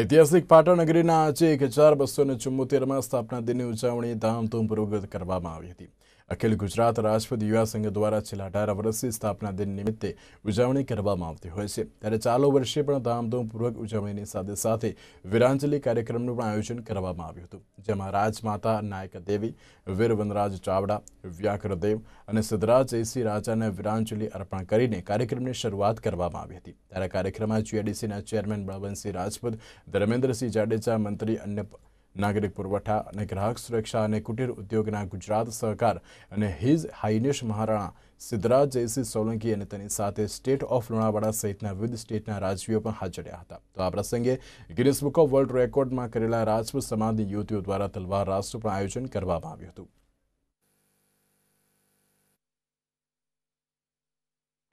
ઐતિહાસિક પાટણ નગરીના આજે એક હજાર બસો ને ચુમ્મોતેરમાં સ્થાપના દિનની ઉજવણી ધામધૂમપૂર્વક કરવામાં આવી હતી અખિલ ગુજરાત રાજપૂત યુવા સંઘ દ્વારા છેલ્લા અઢાર વર્ષથી સ્થાપના દિન નિમિત્તે ઉજવણી કરવામાં આવતી હોય છે ત્યારે ચાલુ વર્ષે પણ ધામધૂમપૂર્વક ઉજવણીની સાથે સાથે વીરાંજલિ કાર્યક્રમનું પણ આયોજન કરવામાં આવ્યું હતું જેમાં રાજમાતા નાયક દેવી વીર વનરાજ ચાવડા વ્યાકરદેવ અને સિદ્ધરાજ જયસિંહ રાજાને વીરાંજલિ અર્પણ કરીને કાર્યક્રમની શરૂઆત કરવામાં આવી હતી ત્યારે કાર્યક્રમમાં જીઆઈડીસીના ચેરમેન બળવંતસિંહ રાજપૂત ધર્મેન્દ્રસિંહ જાડેજા મંત્રી અન્ય નાગરિક પુરવઠા અને ગ્રાહક સુરક્ષા અને કુટીર ઉદ્યોગના ગુજરાત સહકાર અને હિઝ હાઇનેશ મહારાણા સિદ્ધરાજ જયસિંહ સોલંકી અને તેની સાથે સ્ટેટ ઓફ લુણાવાડા સહિતના વિવિધ સ્ટેટના રાજવીઓ પણ હાજર રહ્યા હતા તો આ પ્રસંગે ગિનિસ બુક ઓફ વર્લ્ડ રેકોર્ડમાં કરેલા રાજપૂત સમાજની યુવતીઓ દ્વારા તલવાર રાસનું પણ આયોજન કરવામાં આવ્યું હતું